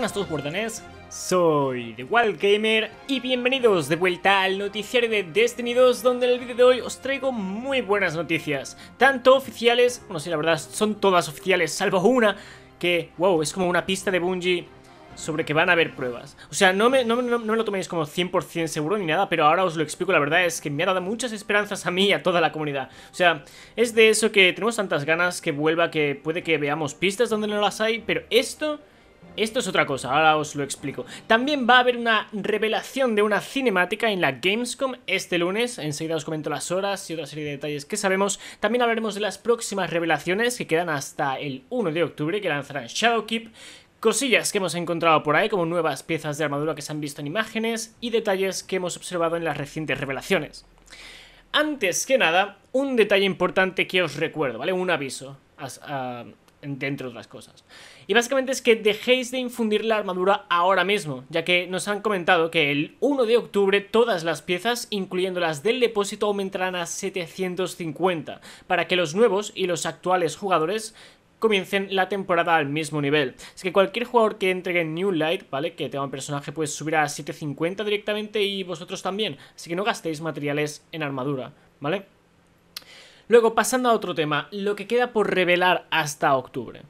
buenas a todos soy The Wild Gamer y bienvenidos de vuelta al noticiario de Destiny 2 donde en el vídeo de hoy os traigo muy buenas noticias, tanto oficiales, bueno sé la verdad son todas oficiales salvo una que wow es como una pista de Bungie sobre que van a haber pruebas. O sea, no me, no, no me lo toméis como 100% seguro ni nada, pero ahora os lo explico. La verdad es que me ha dado muchas esperanzas a mí y a toda la comunidad. O sea, es de eso que tenemos tantas ganas que vuelva, que puede que veamos pistas donde no las hay, pero esto esto es otra cosa, ahora os lo explico. También va a haber una revelación de una cinemática en la Gamescom este lunes. Enseguida os comento las horas y otra serie de detalles que sabemos. También hablaremos de las próximas revelaciones que quedan hasta el 1 de octubre, que lanzarán Shadowkeep, Cosillas que hemos encontrado por ahí, como nuevas piezas de armadura que se han visto en imágenes y detalles que hemos observado en las recientes revelaciones. Antes que nada, un detalle importante que os recuerdo, ¿vale? Un aviso. a de otras cosas. Y básicamente es que dejéis de infundir la armadura ahora mismo, ya que nos han comentado que el 1 de octubre todas las piezas, incluyendo las del depósito, aumentarán a 750, para que los nuevos y los actuales jugadores comiencen la temporada al mismo nivel. Es que cualquier jugador que entregue en New Light, ¿vale? Que tenga un personaje, pues subir a 750 directamente y vosotros también. Así que no gastéis materiales en armadura, ¿vale? Luego, pasando a otro tema, lo que queda por revelar hasta octubre.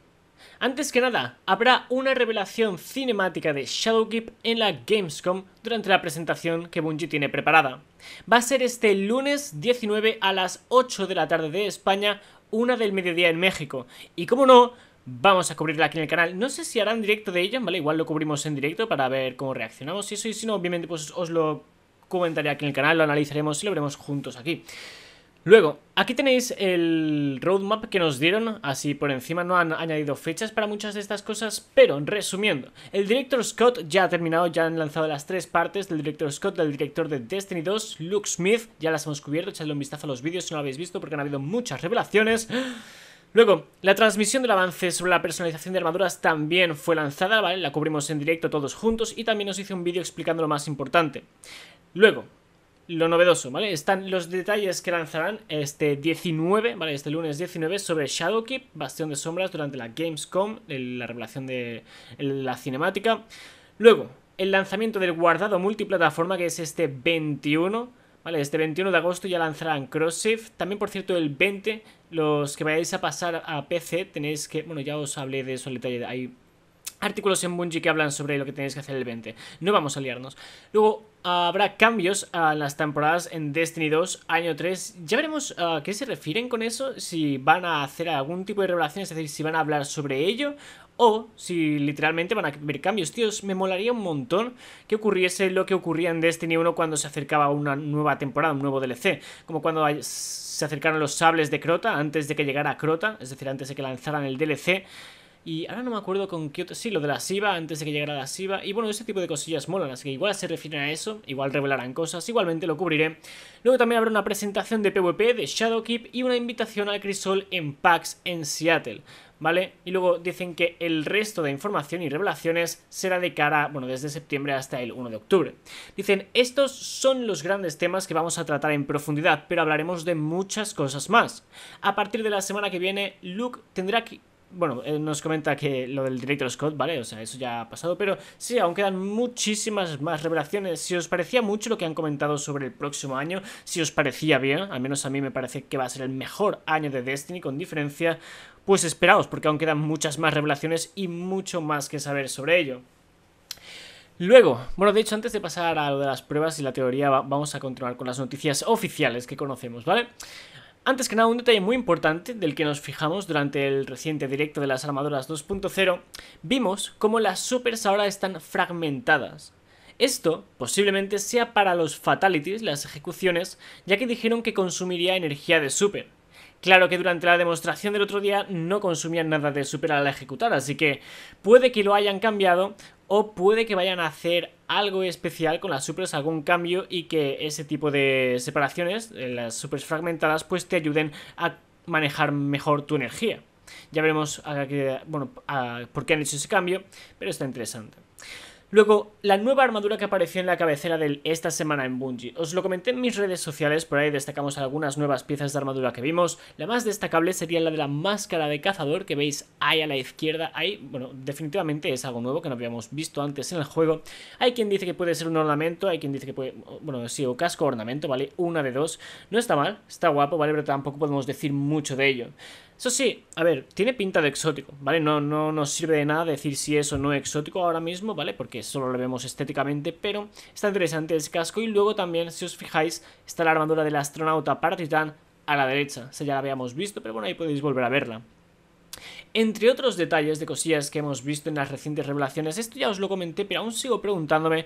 Antes que nada, habrá una revelación cinemática de Shadowkeep en la Gamescom durante la presentación que Bungie tiene preparada. Va a ser este lunes 19 a las 8 de la tarde de España, una del mediodía en México. Y como no, vamos a cubrirla aquí en el canal. No sé si harán directo de ella, ¿vale? Igual lo cubrimos en directo para ver cómo reaccionamos y eso. Y si no, obviamente, pues os lo comentaré aquí en el canal, lo analizaremos y lo veremos juntos aquí. Luego, aquí tenéis el roadmap que nos dieron, así por encima no han añadido fechas para muchas de estas cosas, pero resumiendo, el director Scott ya ha terminado, ya han lanzado las tres partes del director Scott, del director de Destiny 2, Luke Smith, ya las hemos cubierto, echadle un vistazo a los vídeos si no lo habéis visto porque han habido muchas revelaciones. Luego, la transmisión del avance sobre la personalización de armaduras también fue lanzada, ¿vale? La cubrimos en directo todos juntos y también nos hice un vídeo explicando lo más importante. Luego, lo novedoso, ¿vale? Están los detalles que lanzarán este 19, ¿vale? Este lunes 19 sobre Shadowkeep, Bastión de Sombras durante la Gamescom, la revelación de la cinemática. Luego, el lanzamiento del guardado multiplataforma que es este 21, ¿vale? Este 21 de agosto ya lanzarán CrossShift. También, por cierto, el 20, los que vayáis a pasar a PC tenéis que... Bueno, ya os hablé de eso en detalle, hay artículos en Bungie que hablan sobre lo que tenéis que hacer el 20. No vamos a liarnos. Luego habrá cambios a las temporadas en Destiny 2, año 3. Ya veremos ah, a qué se refieren con eso, si van a hacer algún tipo de revelación, es decir, si van a hablar sobre ello o si literalmente van a haber cambios. Tíos, me molaría un montón que ocurriese lo que ocurría en Destiny 1 cuando se acercaba una nueva temporada, un nuevo DLC. Como cuando se acercaron los sables de Crota antes de que llegara Crota, es decir, antes de que lanzaran el DLC. Y ahora no me acuerdo con qué otro... Sí, lo de la SIVA, antes de que llegara la SIVA. Y bueno, ese tipo de cosillas molan, así que igual se refieren a eso. Igual revelarán cosas, igualmente lo cubriré. Luego también habrá una presentación de PvP, de Shadowkeep y una invitación al Crisol en PAX en Seattle. ¿Vale? Y luego dicen que el resto de información y revelaciones será de cara, bueno, desde septiembre hasta el 1 de octubre. Dicen, estos son los grandes temas que vamos a tratar en profundidad, pero hablaremos de muchas cosas más. A partir de la semana que viene, Luke tendrá que bueno, eh, nos comenta que lo del director Scott, ¿vale? O sea, eso ya ha pasado, pero sí, aún quedan muchísimas más revelaciones. Si os parecía mucho lo que han comentado sobre el próximo año, si os parecía bien, al menos a mí me parece que va a ser el mejor año de Destiny con diferencia, pues esperaos, porque aún quedan muchas más revelaciones y mucho más que saber sobre ello. Luego, bueno, de hecho, antes de pasar a lo de las pruebas y la teoría, vamos a continuar con las noticias oficiales que conocemos, ¿vale? Antes que nada, un detalle muy importante del que nos fijamos durante el reciente directo de las armaduras 2.0, vimos cómo las supers ahora están fragmentadas. Esto posiblemente sea para los fatalities, las ejecuciones, ya que dijeron que consumiría energía de super, Claro que durante la demostración del otro día no consumían nada de super al ejecutar, así que puede que lo hayan cambiado o puede que vayan a hacer algo especial con las supers, algún cambio y que ese tipo de separaciones, eh, las supers fragmentadas, pues te ayuden a manejar mejor tu energía. Ya veremos bueno, por qué han hecho ese cambio, pero está interesante. Luego, la nueva armadura que apareció en la cabecera del esta semana en Bungie. Os lo comenté en mis redes sociales, por ahí destacamos algunas nuevas piezas de armadura que vimos. La más destacable sería la de la máscara de cazador que veis ahí a la izquierda. Ahí, bueno, definitivamente es algo nuevo que no habíamos visto antes en el juego. Hay quien dice que puede ser un ornamento, hay quien dice que puede... Bueno, sí, o casco ornamento, ¿vale? Una de dos. No está mal, está guapo, ¿vale? Pero tampoco podemos decir mucho de ello. Eso sí, a ver, tiene pinta de exótico, ¿vale? No, no nos sirve de nada decir si es o no exótico ahora mismo, ¿vale? Porque solo lo vemos estéticamente, pero está interesante el casco. Y luego también, si os fijáis, está la armadura del astronauta para Titán a la derecha. O ya la habíamos visto, pero bueno, ahí podéis volver a verla. Entre otros detalles de cosillas que hemos visto en las recientes revelaciones, esto ya os lo comenté, pero aún sigo preguntándome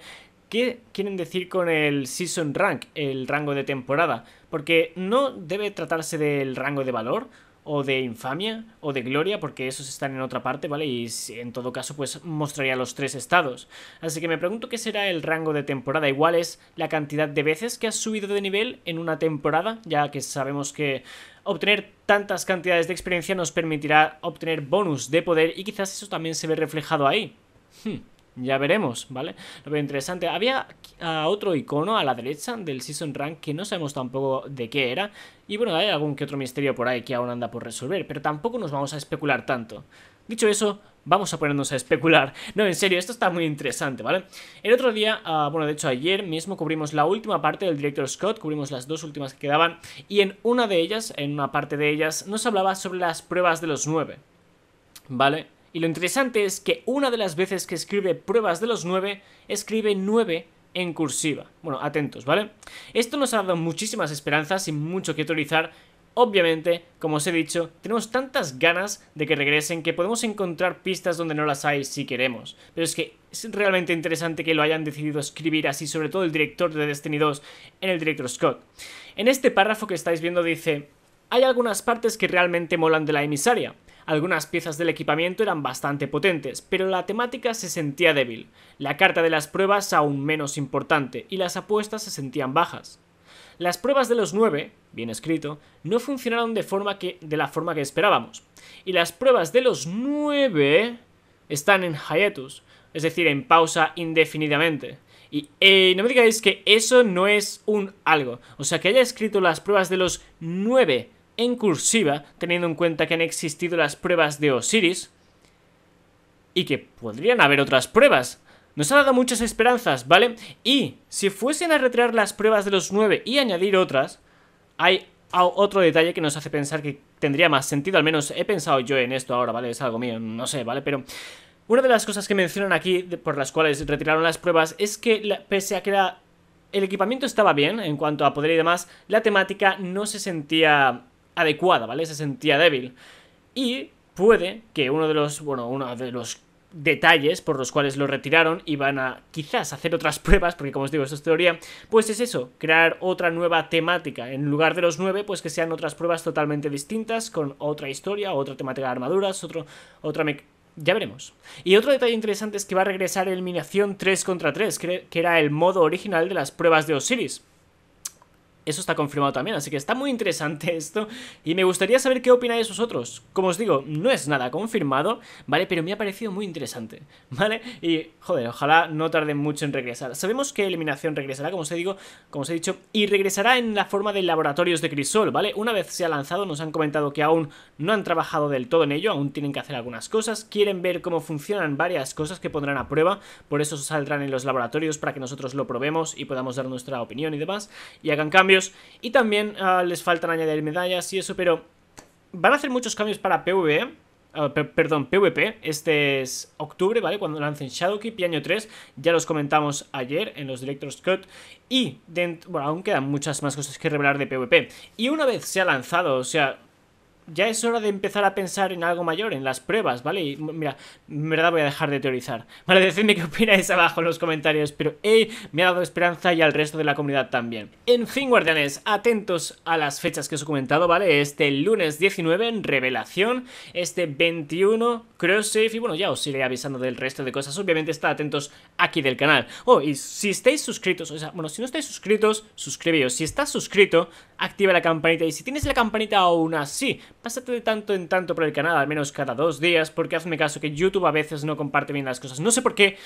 qué quieren decir con el Season Rank, el rango de temporada, porque no debe tratarse del rango de valor, o de infamia o de gloria, porque esos están en otra parte, ¿vale? Y en todo caso, pues mostraría los tres estados. Así que me pregunto qué será el rango de temporada. Igual es la cantidad de veces que has subido de nivel en una temporada, ya que sabemos que obtener tantas cantidades de experiencia nos permitirá obtener bonus de poder y quizás eso también se ve reflejado ahí. Hmm. Ya veremos, ¿vale? Lo veo interesante. Había otro icono a la derecha del Season Rank que no sabemos tampoco de qué era. Y bueno, hay algún que otro misterio por ahí que aún anda por resolver, pero tampoco nos vamos a especular tanto. Dicho eso, vamos a ponernos a especular. No, en serio, esto está muy interesante, ¿vale? El otro día, ah, bueno, de hecho ayer mismo cubrimos la última parte del Director Scott, cubrimos las dos últimas que quedaban, y en una de ellas, en una parte de ellas, nos hablaba sobre las pruebas de los nueve, ¿vale? Y lo interesante es que una de las veces que escribe pruebas de los 9, escribe 9 en cursiva. Bueno, atentos, ¿vale? Esto nos ha dado muchísimas esperanzas y mucho que autorizar. Obviamente, como os he dicho, tenemos tantas ganas de que regresen que podemos encontrar pistas donde no las hay si queremos. Pero es que es realmente interesante que lo hayan decidido escribir así, sobre todo el director de Destiny 2 en el director Scott. En este párrafo que estáis viendo dice, hay algunas partes que realmente molan de la emisaria, algunas piezas del equipamiento eran bastante potentes, pero la temática se sentía débil, la carta de las pruebas aún menos importante y las apuestas se sentían bajas. Las pruebas de los 9, bien escrito, no funcionaron de, forma que, de la forma que esperábamos, y las pruebas de los 9 están en hiatus, es decir, en pausa indefinidamente. Y eh, no me digáis que eso no es un algo, o sea, que haya escrito las pruebas de los 9 en cursiva, teniendo en cuenta que han existido las pruebas de Osiris y que podrían haber otras pruebas. Nos ha dado muchas esperanzas, ¿vale? Y si fuesen a retirar las pruebas de los 9 y añadir otras, hay otro detalle que nos hace pensar que tendría más sentido, al menos he pensado yo en esto ahora, ¿vale? Es algo mío, no sé, ¿vale? Pero una de las cosas que mencionan aquí, por las cuales retiraron las pruebas, es que pese a que el equipamiento estaba bien en cuanto a poder y demás, la temática no se sentía adecuada, ¿vale? Se sentía débil. Y puede que uno de los, bueno, uno de los detalles por los cuales lo retiraron y van a quizás hacer otras pruebas, porque como os digo, eso es teoría, pues es eso, crear otra nueva temática. En lugar de los nueve, pues que sean otras pruebas totalmente distintas, con otra historia, otra temática de armaduras, otro, otra... Ya veremos. Y otro detalle interesante es que va a regresar eliminación 3 contra 3, que era el modo original de las pruebas de Osiris. Eso está confirmado también, así que está muy interesante esto y me gustaría saber qué opináis vosotros. Como os digo, no es nada confirmado, ¿vale? Pero me ha parecido muy interesante, ¿vale? Y, joder, ojalá no tarde mucho en regresar. Sabemos que eliminación regresará, como os digo, como os he dicho, y regresará en la forma de laboratorios de crisol, ¿vale? Una vez se ha lanzado, nos han comentado que aún no han trabajado del todo en ello, aún tienen que hacer algunas cosas, quieren ver cómo funcionan varias cosas que pondrán a prueba, por eso saldrán en los laboratorios para que nosotros lo probemos y podamos dar nuestra opinión y demás, y hagan cambio y también ah, les faltan añadir medallas y eso, pero van a hacer muchos cambios para PVP ah, perdón, PvP, este es octubre, ¿vale? Cuando lancen Shadowkeep y año 3, ya los comentamos ayer en los Director's Cut, y, bueno, aún quedan muchas más cosas que revelar de PvP, y una vez se ha lanzado, o sea, ya es hora de empezar a pensar en algo mayor, en las pruebas, ¿vale? Y mira, en verdad voy a dejar de teorizar. Vale, decidme qué opináis abajo en los comentarios, pero hey, me ha dado esperanza y al resto de la comunidad también. En fin, guardianes, atentos a las fechas que os he comentado, ¿vale? Este lunes 19 en Revelación, este 21 y bueno, ya os iré avisando del resto de cosas. Obviamente, estad atentos aquí del canal. Oh, y si estáis suscritos, o sea, bueno, si no estáis suscritos, suscribíos. Si estás suscrito, activa la campanita y si tienes la campanita aún así, pásate de tanto en tanto por el canal, al menos cada dos días, porque hazme caso que YouTube a veces no comparte bien las cosas. No sé por qué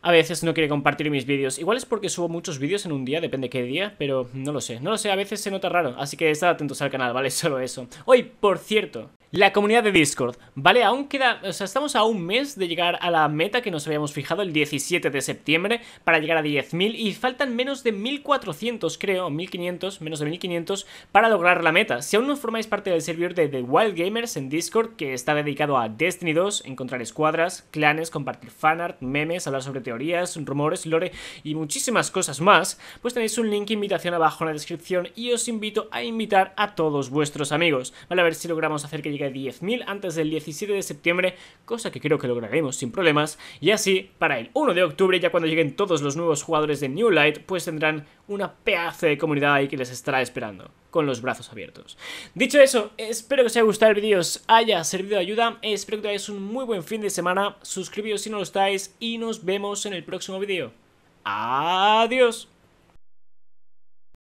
a veces no quiere compartir mis vídeos. Igual es porque subo muchos vídeos en un día, depende qué día, pero no lo sé. No lo sé, a veces se nota raro, así que estad atentos al canal, ¿vale? Solo eso. Hoy, por cierto, la comunidad de Discord, ¿vale? Aún queda, o sea, estamos a un mes de llegar a la meta que nos habíamos fijado el 17 de septiembre para llegar a 10.000 y faltan menos de 1.400, creo, 1.500, menos de 1.500 para lograr la meta. Si aún no formáis parte del servidor de The Wild Gamers en Discord, que está dedicado a Destiny 2, encontrar escuadras, clanes, compartir fanart, memes, hablar sobre teorías, rumores, lore y muchísimas cosas más, pues tenéis un link e invitación abajo en la descripción y os invito a invitar a todos vuestros amigos, ¿vale? A ver si logramos hacer que llegue 10.000 antes del 17 de septiembre, cosa que creo que lograremos sin problemas, y así, para el 1 de octubre, ya cuando lleguen todos los nuevos jugadores de New Light, pues tendrán una pedazo de comunidad ahí que les estará esperando con los brazos abiertos. Dicho eso, espero que os haya gustado el vídeo, os haya servido de ayuda, espero que tengáis un muy buen fin de semana, suscribíos si no lo estáis y nos vemos en el próximo vídeo. Adiós.